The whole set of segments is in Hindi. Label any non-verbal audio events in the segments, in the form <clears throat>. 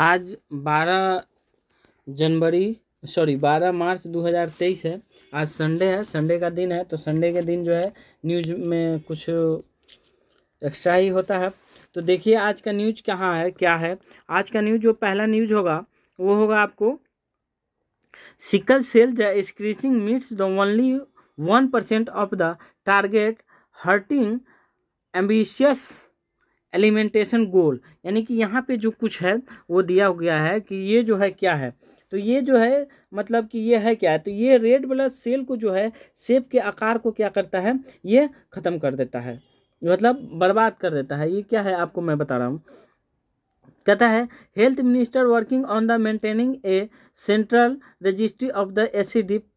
आज 12 जनवरी सॉरी 12 मार्च 2023 है आज संडे है संडे का दिन है तो संडे के दिन जो है न्यूज में कुछ एक्स्ट्रा ही होता है तो देखिए आज का न्यूज कहाँ है क्या है आज का न्यूज जो पहला न्यूज होगा वो होगा आपको sickle cell screening meets the only one percent of the target hurting ambitious elimination goal यानी कि यहाँ पे जो कुछ है वो दिया हो गया है कि ये जो है क्या है तो ये जो है मतलब कि ये है क्या है तो ये रेड ब्लड सेल को जो है सेब के आकार को क्या करता है ये ख़त्म कर देता है मतलब बर्बाद कर देता है ये क्या है आपको मैं बता रहा हूँ कहता है health minister working on the maintaining a central registry of the S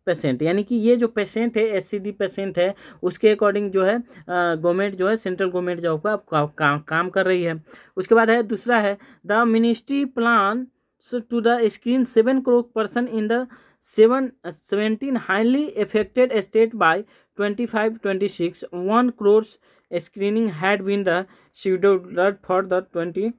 patient यानी कि ये जो पेशेंट है एस पेशेंट है उसके अकॉर्डिंग जो है गवर्नमेंट जो है सेंट्रल गवर्नमेंट जॉब का का, का, काम कर रही है उसके बाद है दूसरा है the ministry plan to the screen seven crore person in the seven seventeen highly affected state by twenty five twenty six one crores screening had been the scheduled for the twenty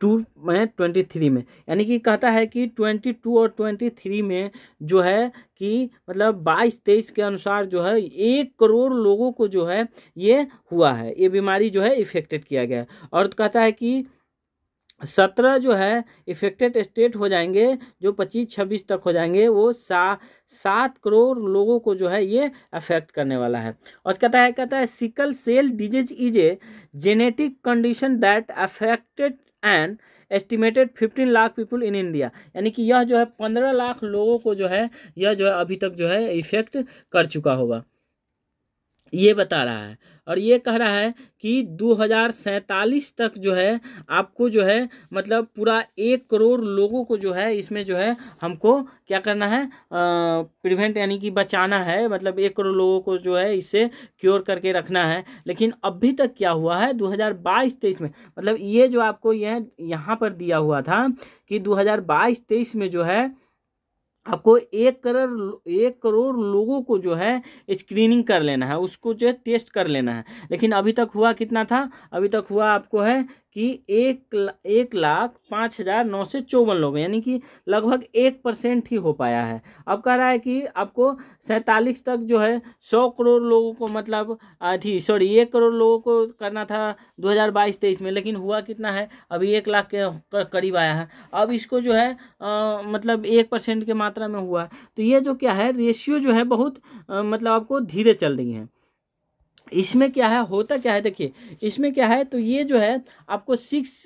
two में ट्वेंटी थ्री में यानी कि कहता है कि ट्वेंटी टू और ट्वेंटी थ्री में जो है कि मतलब बाईस तेईस के अनुसार जो है एक करोड़ लोगों को जो है ये हुआ है ये बीमारी जो है इफेक्टेड किया गया है और कहता है कि सत्रह जो है इफेक्टेड स्टेट हो जाएंगे जो पच्चीस छब्बीस तक हो जाएंगे वो सा सात करोड़ लोगों को जो है ये अफेक्ट करने वाला है और कहता है कहता है sickle cell disease is a genetic condition that affected and estimated fifteen lakh people in India यानी कि यह जो है पंद्रह लाख लोगों को जो है यह जो है अभी तक जो है इफेक्ट कर चुका होगा ये बता रहा है और ये कह रहा है कि दो तक जो है आपको जो है मतलब पूरा एक करोड़ लोगों को जो है इसमें जो है हमको क्या करना है प्रिवेंट यानी कि बचाना है मतलब एक करोड़ लोगों को जो है इसे क्योर करके रखना है लेकिन अभी तक क्या हुआ है 2022-23 में मतलब ये जो आपको यह यहाँ पर दिया हुआ था कि 2022-23 में जो है आपको एक करोड़ एक करोड़ लोगों को जो है स्क्रीनिंग कर लेना है उसको जो है टेस्ट कर लेना है लेकिन अभी तक हुआ कितना था अभी तक हुआ आपको है कि एक एक लाख पाँच हज़ार नौ सौ चौवन लोग यानी कि लगभग एक परसेंट ही हो पाया है अब कह रहा है कि आपको सैंतालीस तक जो है सौ करोड़ लोगों को मतलब अभी सॉरी एक करोड़ लोगों को करना था दो हज़ार बाईस तेईस में लेकिन हुआ कितना है अभी एक लाख के करीब आया है अब इसको जो है आ, मतलब एक परसेंट के मात्रा में हुआ है तो ये जो क्या है रेशियो जो है बहुत आ, मतलब आपको धीरे चल रही है इसमें क्या है होता क्या है देखिए इसमें क्या है तो ये जो है आपको सिक्स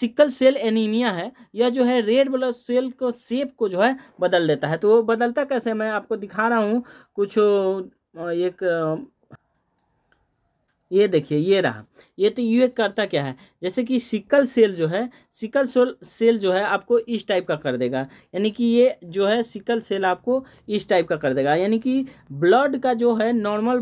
सिक्कल सेल एनीमिया है यह जो है रेड ब्लड सेल को सेप को जो है बदल देता है तो वो बदलता कैसे मैं आपको दिखा रहा हूँ कुछ एक ये देखिए ये रहा ये तो ये करता क्या है जैसे कि सिकल सेल जो है सिकल सेल सेल जो है आपको इस टाइप का कर देगा यानी कि ये जो है सिकल सेल आपको इस टाइप का कर देगा यानी कि ब्लड का जो है नॉर्मल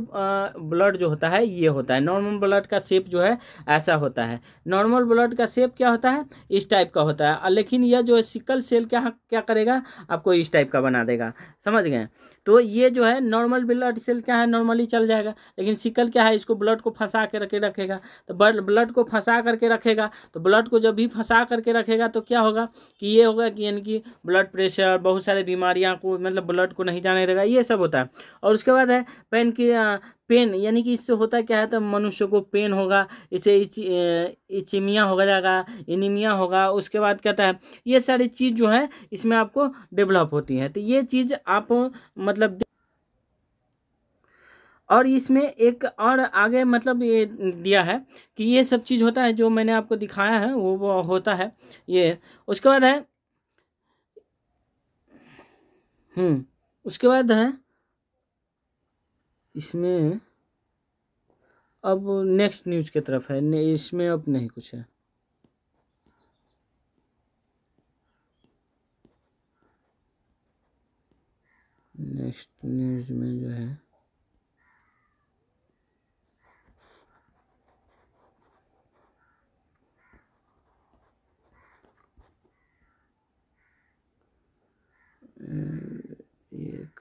ब्लड जो होता है ये होता है नॉर्मल ब्लड का शेप जो है ऐसा होता है नॉर्मल ब्लड का शेप क्या होता है इस टाइप का होता है लेकिन यह जो है सिकल सेल क्या क्या करेगा आपको इस टाइप का बना देगा समझ गए तो ये जो है नॉर्मल ब्लड सेल क्या है नॉर्मली चल जाएगा लेकिन सिकल क्या है इसको ब्लड को फंसा के रखे रखेगा तो ब्लड को फंसा करके रखेगा तो ब्लड को जब भी फंसा करके रखेगा तो क्या होगा कि ये होगा कि यानी कि ब्लड प्रेशर बहुत सारे बीमारियाँ को मतलब ब्लड को नहीं जाने देगा ये सब होता है और उसके बाद है पेन की पेन यानी कि इससे होता क्या है तो मनुष्य को पेन होगा इसे इचिमिया हो जाएगा इनिमिया होगा उसके बाद कहता है ये सारी चीज़ जो है इसमें आपको डेवलप होती है तो ये चीज़ आप मतलब और इसमें एक और आगे मतलब ये दिया है कि ये सब चीज़ होता है जो मैंने आपको दिखाया है वो वो होता है ये उसके बाद है हम्म उसके बाद है इसमें अब नेक्स्ट न्यूज़ की तरफ है इसमें अब नहीं कुछ है नेक्स्ट न्यूज़ में जो है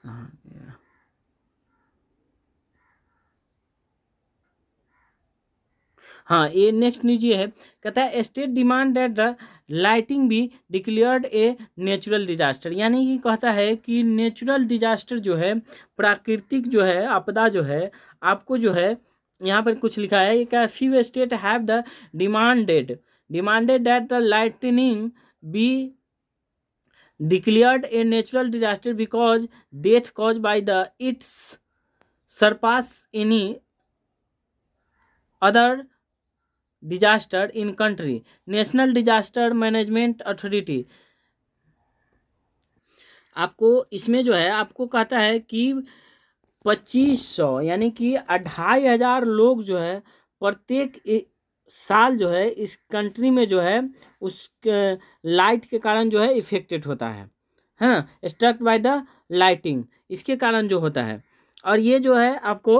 Uh-huh, हाँ ये नेक्स्ट न्यूज ये है कहता है state demand at the lighting भी डिक्लेयर्ड ए नेचुरल डिजास्टर यानी कि कहता है कि नेचुरल डिजास्टर जो है प्राकृतिक जो है आपदा जो है आपको जो है यहाँ पर कुछ लिखा है क्या few state have the demanded demanded that the lightning be declared a natural disaster because death cause by the its surpass any other disaster in country national disaster management authority आपको इसमें जो है आपको कहता है कि पच्चीस सौ यानी कि ढाई हज़ार लोग जो है प्रत्येक साल जो है इस कंट्री में जो है उस लाइट के कारण जो है इफेक्टेड होता है है ना स्ट्रक बाय द लाइटिंग इसके कारण जो होता है और ये जो है आपको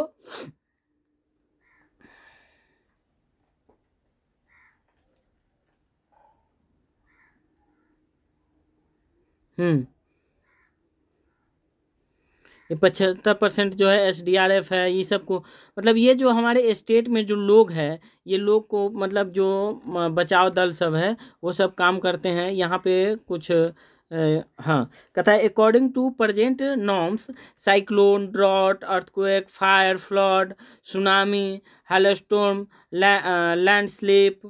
हम्म कि पचहत्तर परसेंट जो है एसडीआरएफ है ये सब को मतलब ये जो हमारे स्टेट में जो लोग हैं ये लोग को मतलब जो बचाव दल सब है वो सब काम करते हैं यहाँ पे कुछ हाँ कहता है according to present norms cyclone drought earthquake fire flood tsunami hailstorm landslip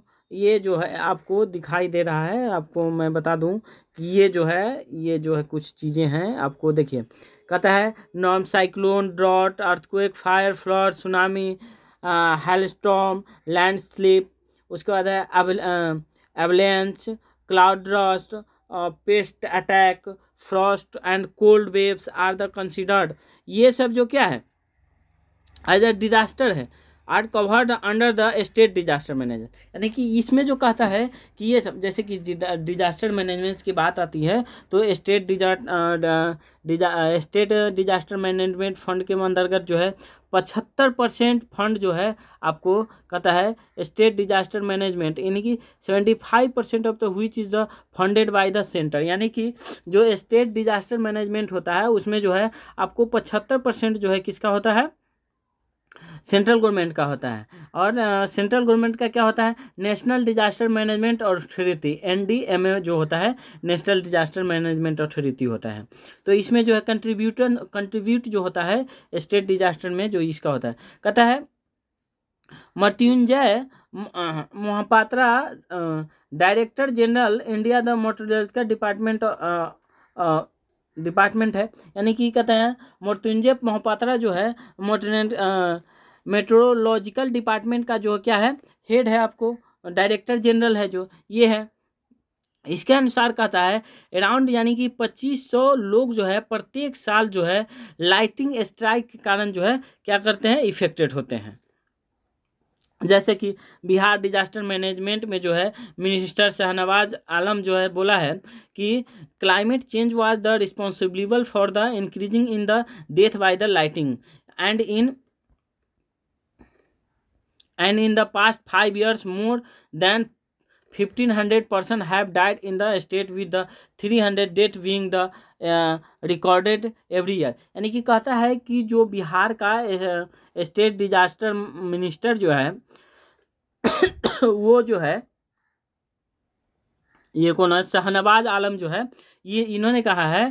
ये जो है आपको दिखाई दे रहा है आपको मैं बता दूं कि ये जो है ये जो है कुछ चीज़ें हैं आपको देखिए कहता है norm cyclone drought earthquake fire flood tsunami hailstorm landslip उसके बाद है avalanche cloudburst pest attack frost and cold waves are the considered ये सब जो क्या है एज अ डिजास्टर है are covered under the state disaster management यानी कि इसमें जो कहता है कि ये सब जैसे कि डिजास्टर मैनेजमेंट की बात आती है तो स्टेट डिजा डिजा स्टेट डिजास्टर मैनेजमेंट फंड के अंतर्गत जो है पचहत्तर परसेंट फंड जो है आपको कहता है स्टेट डिजास्टर मैनेजमेंट यानी कि seventy five percent of the हुई is the funded by the centre यानी कि जो स्टेट डिजास्टर मैनेजमेंट होता है उसमें जो है आपको पचहत्तर परसेंट जो है किसका होता है सेंट्रल गवर्नमेंट का होता है और सेंट्रल गवर्नमेंट का क्या होता है national disaster management authority N जो होता है नेशनल डिजास्टर मैनेजमेंट अथॉरिटी होता है तो इसमें जो है कंट्रीब्यूटर कंट्रीब्यूट जो होता है स्टेट डिजास्टर में जो इसका होता है कहता है Mrityunjay Mohapatra director general India the motor का डिपार्टमेंट डिपार्टमेंट है यानी कि कहते हैं मृत्युंजय मोहपात्रा जो है मोटर मेट्रोलॉजिकल डिपार्टमेंट का जो क्या है हेड है आपको डायरेक्टर जनरल है जो ये है इसके अनुसार कहता है अराउंड यानी कि 2500 लोग जो है प्रत्येक साल जो है लाइटिंग स्ट्राइक के कारण जो है क्या करते हैं इफेक्टेड होते हैं जैसे कि बिहार डिजास्टर मैनेजमेंट में जो है मिनिस्टर शहनवाज आलम जो है बोला है कि climate change was the responsible for the increasing in the death by the lighting and in and in the past five years more than fifteen hundred percent have died in the state with the three hundred death being the recorded every year यानी कि कहता है कि जो बिहार का स्टेट डिजास्टर मिनिस्टर जो है <coughs> वो जो है ये कौन है शहनवाज आलम जो है ये इन्होंने कहा है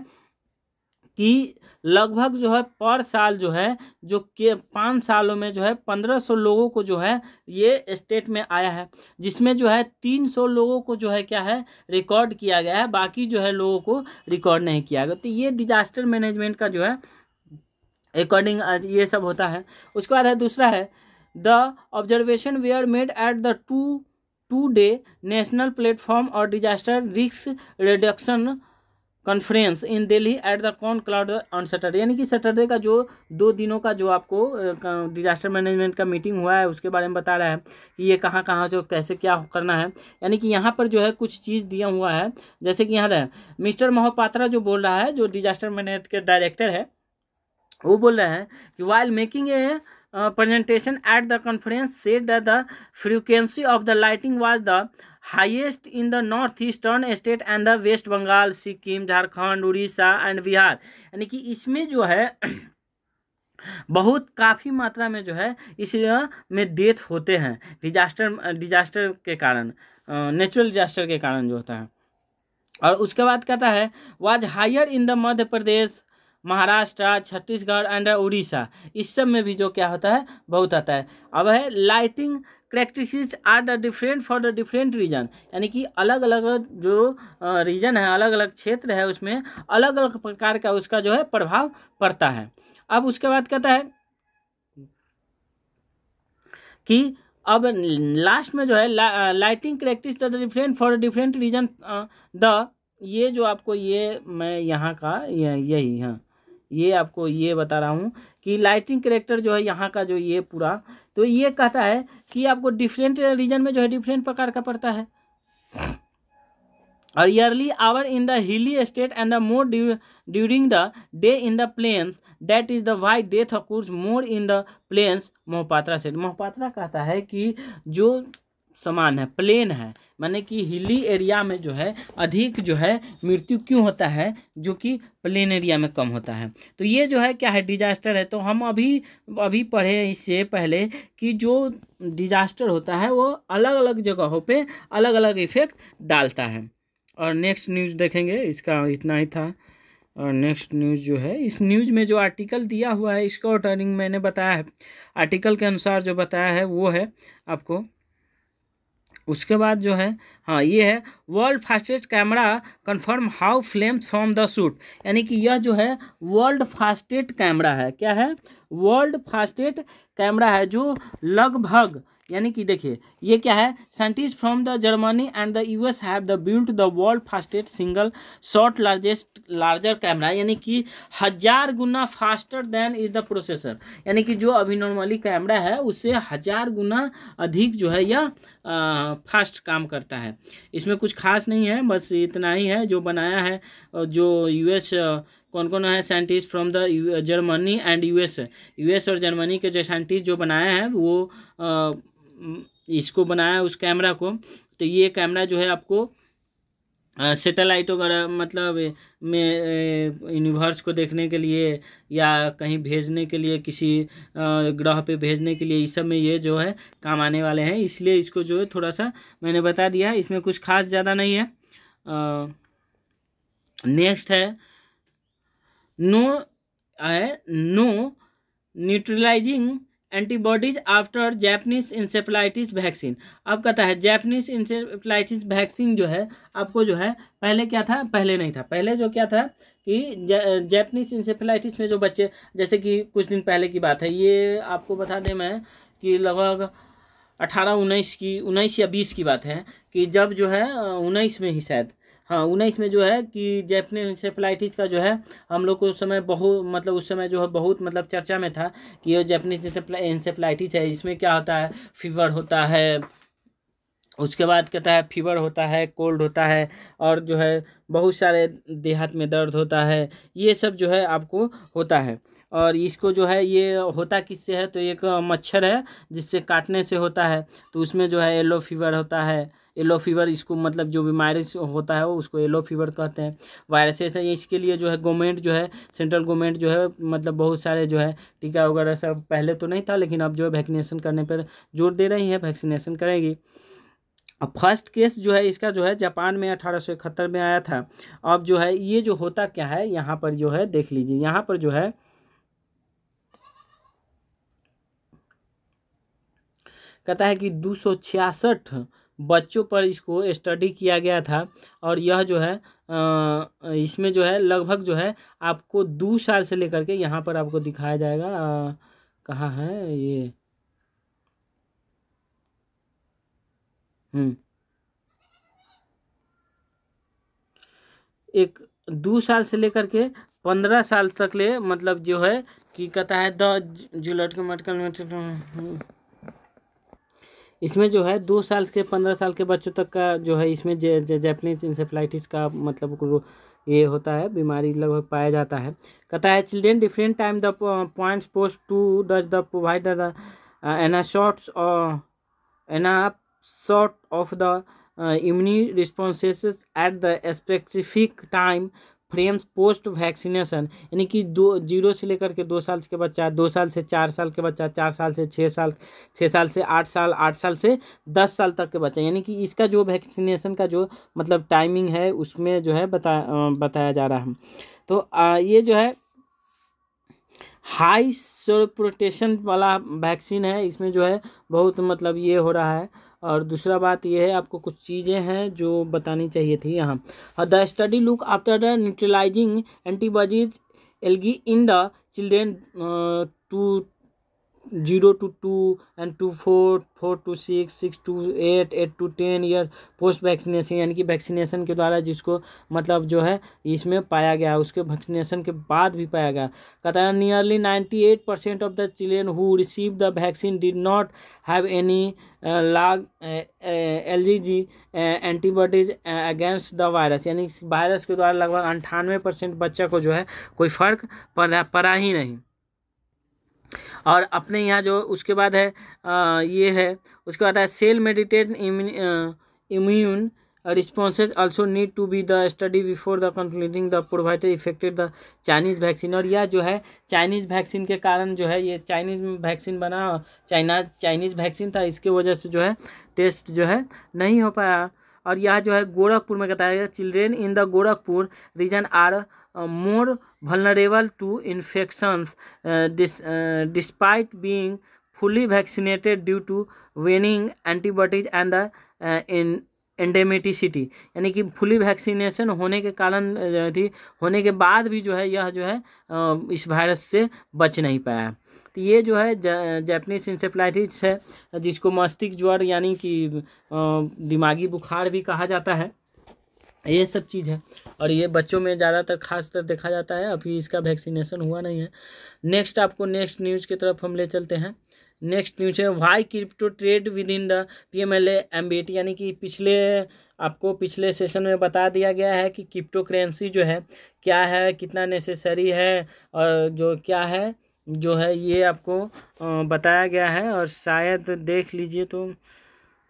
कि लगभग जो है पर साल जो है जो के पाँच सालों में जो है पंद्रह सौ लोगों को जो है ये स्टेट में आया है जिसमें जो है तीन सौ लोगों को जो है क्या है रिकॉर्ड किया गया है बाकी जो है लोगों को रिकॉर्ड नहीं किया गया तो ये डिजास्टर मैनेजमेंट का जो है अकॉर्डिंग ये सब होता है उसके बाद है दूसरा है the observation were are made at the two two day national platform और disaster risk reduction conference in Delhi at the conclude on Saturday यानी कि सैटरडे का जो दो दिनों का जो आपको डिजास्टर मैनेजमेंट का मीटिंग हुआ है उसके बारे में बता रहा है कि ये कहाँ कहाँ जो कैसे क्या करना है यानी कि यहाँ पर जो है कुछ चीज़ दिया हुआ है जैसे कि यहाँ है मिस्टर मोहपात्रा जो बोल रहा है जो डिजास्टर मैनेजमेंट के डायरेक्टर है वो बोल रहे हैं कि while making a presentation at the conference said the frequency of the lighting was the highest in the north eastern state and the West Bengal Sikkim Jharkhand Orissa and Bihar यानी कि इसमें जो है बहुत काफ़ी मात्रा में जो है इस में डेथ होते हैं डिजास्टर डिजास्टर के कारण नेचुरल डिजास्टर के कारण जो होता है और उसके बाद कहता है was higher in the Madhya Pradesh Maharashtra Chhattisgarh and Orissa इस सब में भी जो क्या होता है बहुत आता है अब है lighting characteristics are the different for the different region यानी कि अलग अलग जो रीजन है अलग अलग क्षेत्र है उसमें अलग अलग प्रकार का उसका जो है प्रभाव पड़ता है अब उसके बाद कहता है कि अब लास्ट में जो है ला, लाइटिंग करेक्टिस the different for different region the ये जो आपको ये मैं यहाँ का यही हाँ ये आपको ये बता रहा हूँ कि लाइटिंग करेक्टर जो है यहाँ का जो ये पूरा तो ये कहता है कि आपको डिफरेंट रीजन में जो है डिफरेंट प्रकार का पड़ता है और early hour in the hilly state and the more during the day in the plains that is the white death occurs more in the plains Mohapatra said Mohapatra कहता है कि जो समान है प्लेन है माने कि हिली एरिया में जो है अधिक जो है मृत्यु क्यों होता है जो कि प्लेन एरिया में कम होता है तो ये जो है क्या है डिजास्टर है तो हम अभी अभी पढ़े इससे पहले कि जो डिजास्टर होता है वो अलग अलग जगहों पे अलग अलग इफ़ेक्ट डालता है और नेक्स्ट न्यूज़ देखेंगे इसका इतना ही था और नेक्स्ट न्यूज़ जो है इस न्यूज़ में जो आर्टिकल दिया हुआ है इसका टर्निंग मैंने बताया है आर्टिकल के अनुसार जो बताया है वो है आपको उसके बाद जो है हाँ ये है world fastest camera confirm how flame from the shoot यानी कि यह जो है वर्ल्ड फास्टेस्ट कैमरा है क्या है वर्ल्ड फास्टेस्ट कैमरा है जो लगभग यानी कि देखिए ये क्या है scientist from the Germany and the US have the built the world fastest single shot largest larger camera यानी कि हज़ार गुना faster than is the processor यानी कि जो अभी नॉर्मली कैमरा है उससे हज़ार गुना अधिक जो है यह फास्ट काम करता है इसमें कुछ खास नहीं है बस इतना ही है जो बनाया है जो यू कौन कौन है scientist from the Germany and US US और जर्मनी के जो साइंटिस्ट जो बनाए हैं वो आ, इसको बनाया उस कैमरा को तो ये कैमरा जो है आपको सेटेलाइट वगैरह मतलब में यूनिवर्स को देखने के लिए या कहीं भेजने के लिए किसी ग्रह पे भेजने के लिए इस सब में ये जो है काम आने वाले हैं इसलिए इसको जो है थोड़ा सा मैंने बता दिया इसमें कुछ खास ज़्यादा नहीं है नेक्स्ट है नो है no neutralising antibodies after Japanese encephalitis vaccine अब कहता है जैपनीज इंसेफ्लाइटिस वैक्सीन जो है आपको जो है पहले क्या था पहले नहीं था पहले जो क्या था कि जैपनीज इंसेफ्लाइटिस में जो बच्चे जैसे कि कुछ दिन पहले की बात है ये आपको बता दें मैं कि लगभग अठारह उन्नीस की उन्नीस या बीस की बात है कि जब जो है उन्नीस में ही शायद हाँ उन्नीस में जो है कि जैपनीज इंसेफ्लाइटिस का जो है हम लोग को उस समय बहुत मतलब उस समय जो है बहुत मतलब चर्चा में था कि ये जैपनीज इंसेफ्लाइटिस है इसमें क्या होता है फीवर होता है उसके बाद कहता है फीवर होता है कोल्ड होता है और जो है बहुत सारे देहात में दर्द होता है ये सब जो है आपको होता है और इसको जो है ये होता किससे है तो एक मच्छर है जिससे काटने से होता है तो उसमें जो है येलो फीवर होता है येलो फीवर इसको मतलब जो बीमारी होता है वो उसको येलो फीवर कहते हैं वायरसेस है इसके लिए जो है गवर्नमेंट जो है सेंट्रल गवर्नमेंट जो है मतलब बहुत सारे जो है टीका वगैरह सब पहले तो नहीं था लेकिन अब जो है वैक्सीनेशन करने पर जोर दे रही है वैक्सीनेशन करेगी फर्स्ट केस जो है इसका जो है जापान में अठारह में आया था अब जो है ये जो होता क्या है यहाँ पर जो है देख लीजिए यहाँ पर जो है कहता है कि दो सौ छियासठ बच्चों पर इसको स्टडी किया गया था और यह जो है इसमें जो है लगभग जो है आपको दो साल से लेकर के यहाँ पर आपको दिखाया जाएगा कहाँ है ये हम्म एक दो साल से लेकर के पंद्रह साल तक ले मतलब जो है कि कहता है द जो के मटकल में इसमें जो है दो साल के पंद्रह साल के बच्चों तक का जो है इसमें जे, जे, जैपनीज इंसेफ्लाइटिस का मतलब ये होता है बीमारी लगभग पाया जाता है कहता है children different time the points post two doses the provide the snapshots और एना शॉर्ट of the immune responses at the specific time frames post vaccination यानी कि दो जीरो से लेकर के दो साल के बच्चा दो साल से चार साल के बच्चा चार साल से छः साल छः साल से आठ साल आठ साल से दस साल तक के बच्चा यानी कि इसका जो वैक्सीनेशन का जो मतलब टाइमिंग है उसमें जो है बता बताया जा रहा है तो आ, ये जो है हाई सोर प्रोटेशन वाला वैक्सीन है इसमें जो है बहुत मतलब ये हो रहा है और दूसरा बात यह है आपको कुछ चीज़ें हैं जो बतानी चाहिए थी यहाँ the study look after the neutralising antibodies IgG in the children to zero to two and to four four to six six to eight eight to ten year post vaccination यानी कि वैक्सीनेशन के द्वारा जिसको मतलब जो है इसमें पाया गया उसके वैक्सीनेशन के बाद भी पाया गया कहता है nearly ninety eight percent of the children who receive the vaccine did not have any lag L G G antibodies against the virus यानी वायरस के द्वारा लगभग अंठानवे परसेंट बच्चा को जो है कोई फर्क पड़ा पड़ा ही नहीं और अपने यहाँ जो उसके बाद है आ, ये है उसके बाद है cell mediated immune responses also need to be the study before the concluding the provide effected the Chinese vaccine और यह जो है चाइनीज़ वैक्सीन के कारण जो है ये चाइनीज़ वैक्सीन बना चाइना चाइनीज़ वैक्सीन था इसके वजह से जो है टेस्ट जो है नहीं हो पाया और यह जो है गोरखपुर में बताया गया children in the Gorakhpur region are more uh, vulnerable to infections despite being fully vaccinated due to waning antibodies and the in endemicity यानी कि फुली वैक्सीनेशन होने के कारण थी uh, होने के बाद भी जो है यह जो है uh, इस वायरस से बच नहीं पाया तो ये जो है जैपनीज इंसेफ्लाइटिस है जिसको मस्तिष्क ज्वर यानी कि दिमागी बुखार भी कहा जाता है ये सब चीज़ है और ये बच्चों में ज़्यादातर खासतर देखा जाता है अभी इसका वैक्सीनेशन हुआ नहीं है नेक्स्ट आपको नेक्स्ट न्यूज़ की तरफ हम ले चलते हैं नेक्स्ट न्यूज है why crypto trade within the P M L ambit यानी कि पिछले आपको पिछले सेशन में बता दिया गया है कि क्रिप्टो करेंसी जो है क्या है कितना नेसेसरी है और जो क्या है जो है ये आपको बताया गया है और शायद देख लीजिए तो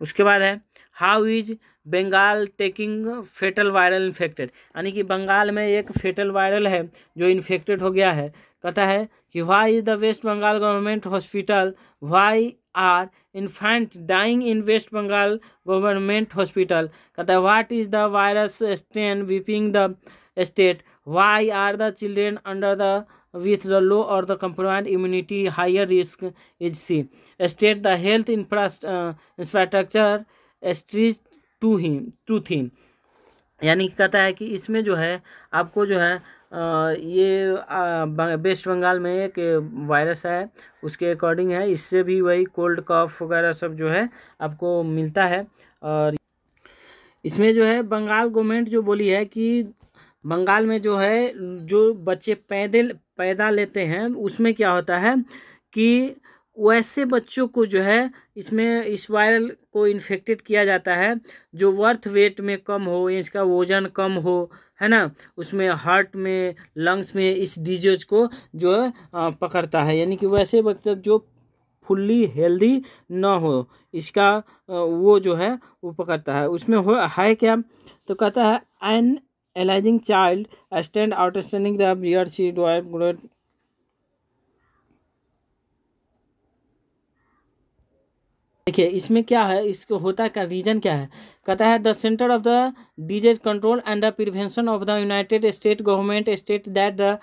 उसके बाद है how is Bengal taking fatal viral infected यानी कि बंगाल में एक फेटल वायरल है जो इन्फेक्टेड हो गया है कहता है कि why is the West Bengal government hospital why are infant dying in West Bengal government hospital कहता है what is the virus strain weeping the state why are the children under the with the low और the compromised immunity higher risk is see state the health इंफ्रास्ट infrastructure street to he to theme यानी कि कहता है कि इसमें जो है आपको जो है ये वेस्ट बंगाल में एक वायरस है उसके अकॉर्डिंग है इससे भी वही कोल्ड कॉफ वगैरह सब जो है आपको मिलता है और इसमें जो है बंगाल गवर्नमेंट जो बोली है कि बंगाल में जो है जो बच्चे पैदल पैदा लेते हैं उसमें क्या होता है कि वैसे बच्चों को जो है इसमें इस वायरल को इन्फेक्टेड किया जाता है जो वर्थ वेट में कम हो इसका वजन कम हो है ना उसमें हार्ट में लंग्स में इस डिजीज को जो है पकड़ता है यानी कि वैसे बच्चा जो फुल्ली हेल्दी ना हो इसका वो जो है वो पकड़ता है उसमें हो है क्या तो कहता है analysing child stand outstanding the bear Dr देखिए इसमें क्या है इसको होता का रीजन क्या है कहता है the centre of the disease control and the prevention of the United State government state that the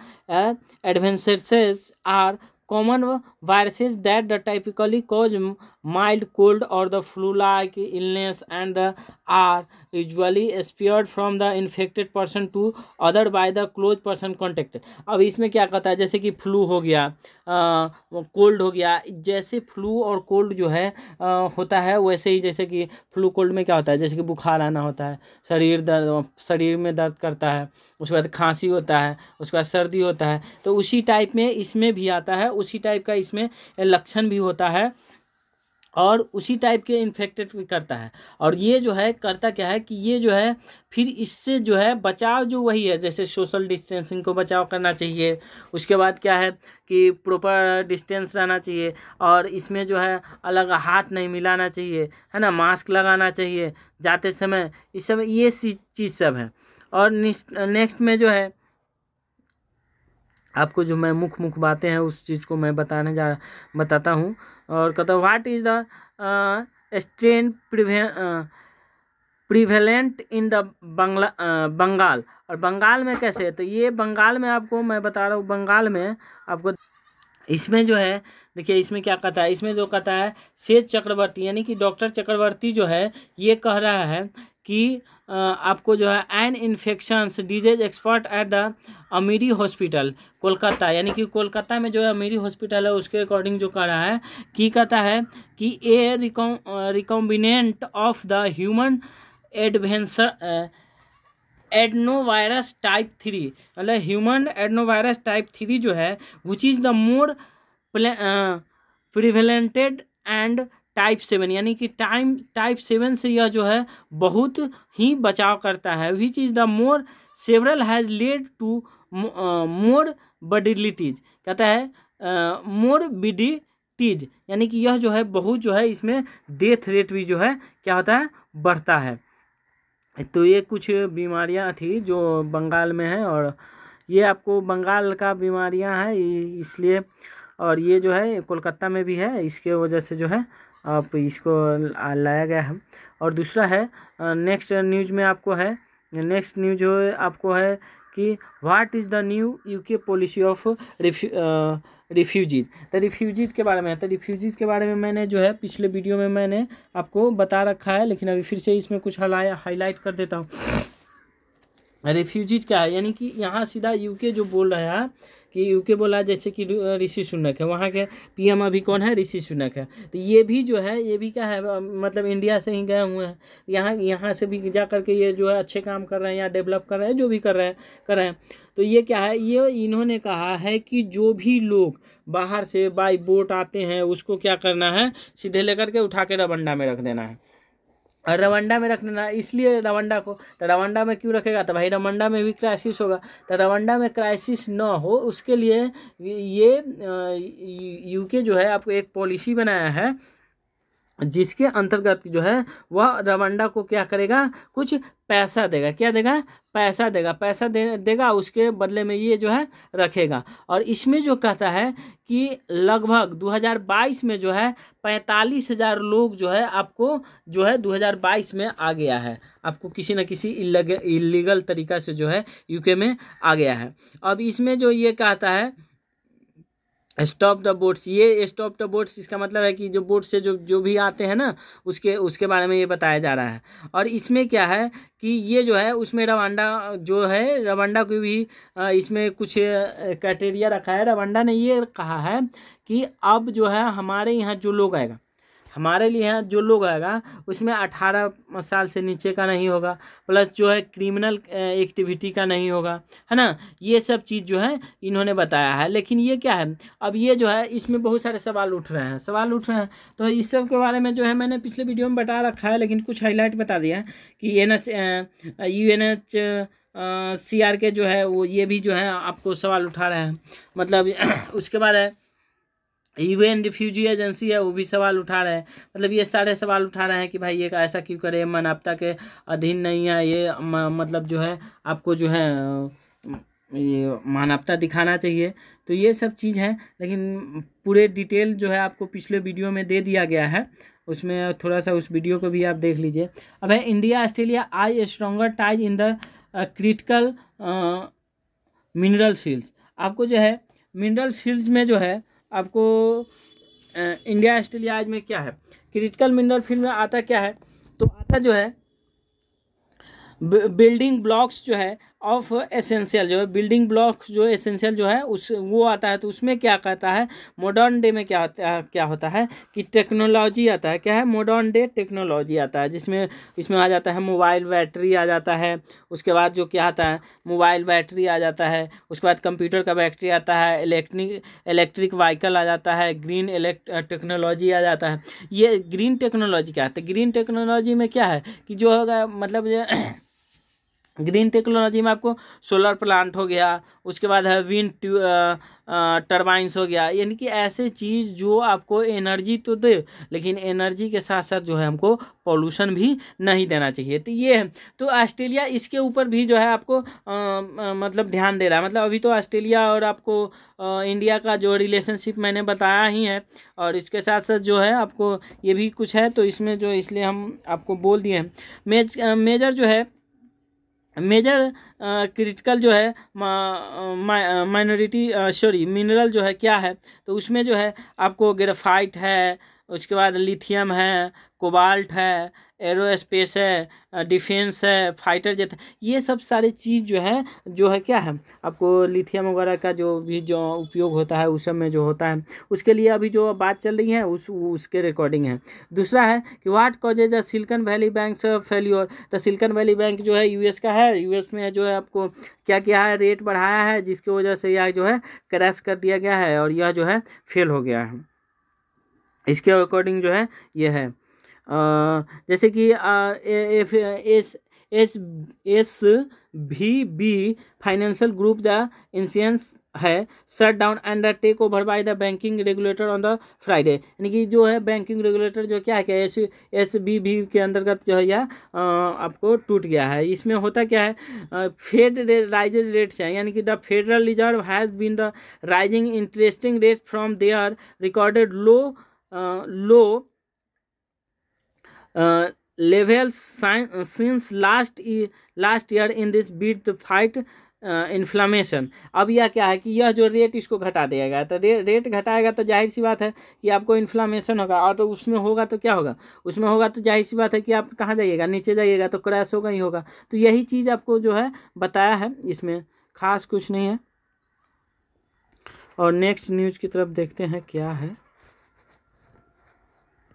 advances are common viruses that the typically cause mild cold or the flu like illness and the are usually spared from the infected person to other by the close person contacted अब इसमें क्या कहता है जैसे कि फ्लू हो गया कोल्ड हो गया जैसे फ्लू और कोल्ड जो है आ, होता है वैसे ही जैसे कि फ्लू कोल्ड में क्या होता है जैसे कि बुखार आना होता है शरीर दर्द शरीर में दर्द करता है उसके बाद खांसी होता है उसके बाद सर्दी होता है तो उसी टाइप में इसमें भी आता है उसी टाइप का इसमें लक्षण भी होता है और उसी टाइप के इन्फेक्टेड भी करता है और ये जो है करता क्या है कि ये जो है फिर इससे जो है बचाव जो वही है जैसे सोशल डिस्टेंसिंग को बचाव करना चाहिए उसके बाद क्या है कि प्रॉपर डिस्टेंस रहना चाहिए और इसमें जो है अलग हाथ नहीं मिलाना चाहिए है ना मास्क लगाना चाहिए जाते समय इस समय ये चीज़ सब है और नेक्स्ट में जो है आपको जो मैं मुख्य मुख्य बातें हैं उस चीज़ को मैं बताने जा बताता हूँ और कहता हूँ वाट इज़ द स्ट्रेन प्रिवे prevalent in the Bangla Bengal और बंगाल में कैसे है तो ये बंगाल में आपको मैं बता रहा हूँ बंगाल में आपको इसमें जो है देखिए इसमें क्या कहता है इसमें जो कहता है शेष चक्रवर्ती यानी कि डॉक्टर चक्रवर्ती जो है ये कह रहा है कि आपको जो है an infections disease expert at the AMRI hospital Kolkata यानी कि कोलकाता में जो है अमीरी हॉस्पिटल है उसके अकॉर्डिंग जो कर रहा है कि कहता है कि ए रिकॉम रिकॉम्बिनेंट ऑफ द ह्यूमन एडवेंसर एडनोवायरस टाइप थ्री मतलब ह्यूमन एडनोवायरस टाइप थ्री जो है which is the more prevalent and type seven यानी कि टाइम टाइप सेवन से यह जो है बहुत ही बचाव करता है which is the more several has led to morbidities कहता है मोर बिडी टीज यानी कि यह जो है बहुत जो है इसमें डेथ रेट भी जो है क्या होता है बढ़ता है तो ये कुछ बीमारियां थी जो बंगाल में है और ये आपको बंगाल का बीमारियां हैं इसलिए और ये जो है कोलकाता में भी है इसके वजह से जो है आप इसको लाया गया है और दूसरा है नेक्स्ट न्यूज में आपको है नेक्स्ट न्यूज आपको है कि what is the new UK policy of refugees तो रिफ्यूजीज के बारे में है तो रिफ्यूजीज के बारे में मैंने जो है पिछले वीडियो में मैंने आपको बता रखा है लेकिन अभी फिर से इसमें कुछ हाईलाइट कर देता हूँ रिफ्यूजीज क्या है यानी कि यहाँ सीधा यूके जो बोल रहा है कि यूके बोला जैसे कि ऋषि सुनक है वहाँ के पीएम अभी कौन है ऋषि सुनक है तो ये भी जो है ये भी क्या है मतलब इंडिया से ही गए हुए हैं यहाँ यहाँ से भी जा करके ये जो है अच्छे काम कर रहे हैं या डेवलप कर रहे हैं जो भी कर रहे हैं कर रहे हैं तो ये क्या है ये इन्होंने कहा है कि जो भी लोग बाहर से बाई बोट आते हैं उसको क्या करना है सीधे लेकर के उठा के रबंडा में रख देना है रवंडा में रखना इसलिए रवंडा को तो रवंडा में क्यों रखेगा तो भाई रवंडा में भी क्राइसिस होगा तो रवंडा में क्राइसिस ना हो उसके लिए ये यूके जो है आपको एक पॉलिसी बनाया है जिसके अंतर्गत जो है वह रवांडा को क्या करेगा कुछ पैसा देगा क्या देगा पैसा देगा पैसा दे, देगा उसके बदले में ये जो है रखेगा और इसमें जो कहता है कि लगभग 2022 में जो है पैंतालीस हज़ार लोग जो है आपको जो है 2022 में आ गया है आपको किसी न किसी इलीगल तरीका से जो है यूके में आ गया है अब इसमें जो ये कहता है स्टॉप द बोट्स ये स्टॉप द बोट्स इसका मतलब है कि जो बोट से जो जो भी आते हैं ना उसके उसके बारे में ये बताया जा रहा है और इसमें क्या है कि ये जो है उसमें रवांडा जो है रवांडा को भी इसमें कुछ क्राइटेरिया रखा है रवांडा ने ये कहा है कि अब जो है हमारे यहाँ जो लोग आएगा हमारे लिए यहाँ जो लोग आएगा उसमें अठारह साल से नीचे का नहीं होगा प्लस जो है क्रिमिनल एक्टिविटी का नहीं होगा है ना ये सब चीज़ जो है इन्होंने बताया है लेकिन ये क्या है अब ये जो है इसमें बहुत सारे सवाल उठ रहे हैं सवाल उठ रहे हैं तो इस सब के बारे में जो है मैंने पिछले वीडियो में बता रखा है लेकिन कुछ हाईलाइट बता दिया है कि N H U N H C R के जो है वो ये भी जो है आपको सवाल उठा रहे हैं मतलब <clears throat> उसके बाद है यू एन रिफ्यूजी एजेंसी है वो भी सवाल उठा रहे हैं मतलब ये सारे सवाल उठा रहे हैं कि भाई ये ऐसा क्यों करे मानवता के अधीन नहीं है ये म, मतलब जो है आपको जो है ये मानवता दिखाना चाहिए तो ये सब चीज़ है लेकिन पूरे डिटेल जो है आपको पिछले वीडियो में दे दिया गया है उसमें थोड़ा सा उस वीडियो को भी आप देख लीजिए अब है India Australia eye stronger ties in the critical mineral fields आपको जो है मिनरल फील्ड्स में जो है आपको इंडिया ऑस्ट्रेलिया आज में क्या है क्रिटिकल मिनरल फील्ड में आता क्या है तो आता जो है बिल्डिंग ब्लॉक्स जो है ऑफ एसेंशियल जो है बिल्डिंग ब्लॉक जो एसेंशियल जो है उस वो आता है तो उसमें क्या कहता है मॉडर्न डे में क्या होता है क्या होता है कि टेक्नोलॉजी आता है क्या है मॉडर्न डे टेक्नोलॉजी आता है जिसमें इसमें आ जाता है मोबाइल बैटरी आ जाता है उसके बाद जो क्या आता है मोबाइल बैटरी आ जाता है उसके बाद कंप्यूटर का बैटरी आता है इलेक्ट्रिक इलेक्ट्रिक व्हीकल आ जाता है ग्रीन इलेक्ट टेक्नोलॉजी आ जाता है ये ग्रीन टेक्नोलॉजी क्या है ग्रीन तो टेक्नोलॉजी में क्या है कि जो होगा मतलब ग्रीन टेक्नोलॉजी में आपको सोलर प्लांट हो गया उसके बाद है विंड टर्बाइंस हो गया यानी कि ऐसे चीज़ जो आपको एनर्जी तो दे लेकिन एनर्जी के साथ साथ जो है हमको पॉल्यूशन भी नहीं देना चाहिए तो ये है तो ऑस्ट्रेलिया इसके ऊपर भी जो है आपको आ, आ, मतलब ध्यान दे रहा है मतलब अभी तो ऑस्ट्रेलिया और आपको आ, इंडिया का जो रिलेशनशिप मैंने बताया ही है और इसके साथ साथ जो है आपको ये भी कुछ है तो इसमें जो इसलिए हम आपको बोल दिए हैं मेज मेजर जो है मेजर क्रिटिकल जो है माइनॉरिटी सॉरी मिनरल जो है क्या है तो उसमें जो है आपको ग्रेफाइट है उसके बाद लिथियम है कोबाल्ट है एरोस्पेस है डिफेंस है फाइटर जेट ये सब सारी चीज़ जो है जो है क्या है आपको लिथियम वगैरह का जो भी जो उपयोग होता है उस समय जो होता है उसके लिए अभी जो बात चल रही है उस उसके रिकॉर्डिंग है दूसरा है कि what causes the Silicon Valley Bank failure the Silicon Valley Bank जो है यू का है यू में जो है आपको क्या क्या है रेट बढ़ाया है जिसकी वजह से यह जो है क्रैश कर दिया गया है और यह जो है फेल हो गया है इसके अकॉर्डिंग जो है यह है जैसे कि एफ एस एस एस भी B financial group the insurance है shut down and take over by the banking regulator on the Friday यानी कि जो है बैंकिंग रेगुलेटर जो क्या है क्या एस एस बी बी के अंतर्गत जो है यह आपको टूट गया है इसमें होता क्या है फेड राइज राइजेज रेट्स हैं यानी कि the Federal Reserve has been the rising interesting rate from their recorded low low level since last year in this this the fight inflammation uh, अब यह क्या है कि यह जो रेट इसको घटा दिया गया तो रे, रेट घटाएगा तो जाहिर सी बात है कि आपको इन्फ्लामेशन होगा और तो उसमें होगा तो क्या होगा उसमें होगा तो जाहिर सी बात है कि आप कहाँ जाइएगा नीचे जाइएगा तो क्रैश होगा ही होगा तो यही चीज़ आपको जो है बताया है इसमें खास कुछ नहीं है और नेक्स्ट न्यूज़ की तरफ देखते हैं क्या है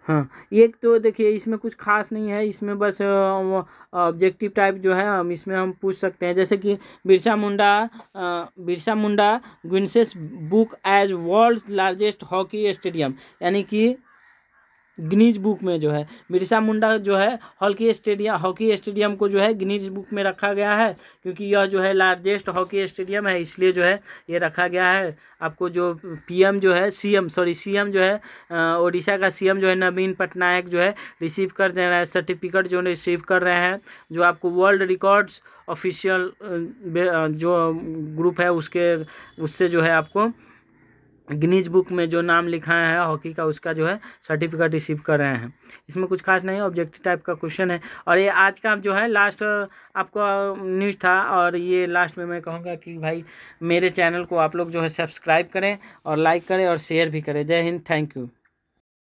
हाँ एक तो देखिए इसमें कुछ खास नहीं है इसमें बस ऑब्जेक्टिव टाइप जो है हम इसमें हम पूछ सकते हैं जैसे कि Birsa Munda Birsa Munda Guinness book as world largest hockey stadium यानी कि गिनीज बुक में जो है बिरसा मुंडा जो है हॉकी स्टेडियम हॉकी स्टेडियम को जो है गिनीज बुक में रखा गया है क्योंकि यह जो है लार्जेस्ट हॉकी स्टेडियम है इसलिए जो है ये रखा गया है आपको जो पीएम जो है सीएम सॉरी सीएम जो है ओडिशा का सीएम जो है नवीन पटनायक जो है रिसीव कर दे रहे हैं सर्टिफिकेट जो रिसीव कर रहे हैं जो आपको वर्ल्ड रिकॉर्ड्स ऑफिशियल जो ग्रुप है उसके उससे जो है आपको गिनीज बुक में जो नाम लिखा है हॉकी का उसका जो है सर्टिफिकेट रिसीव कर रहे हैं इसमें कुछ खास नहीं ऑब्जेक्टिव टाइप का क्वेश्चन है और ये आज का जो है लास्ट आपका न्यूज़ था और ये लास्ट में मैं कहूँगा कि भाई मेरे चैनल को आप लोग जो है सब्सक्राइब करें और लाइक करें और शेयर भी करें जय हिंद थैंक यू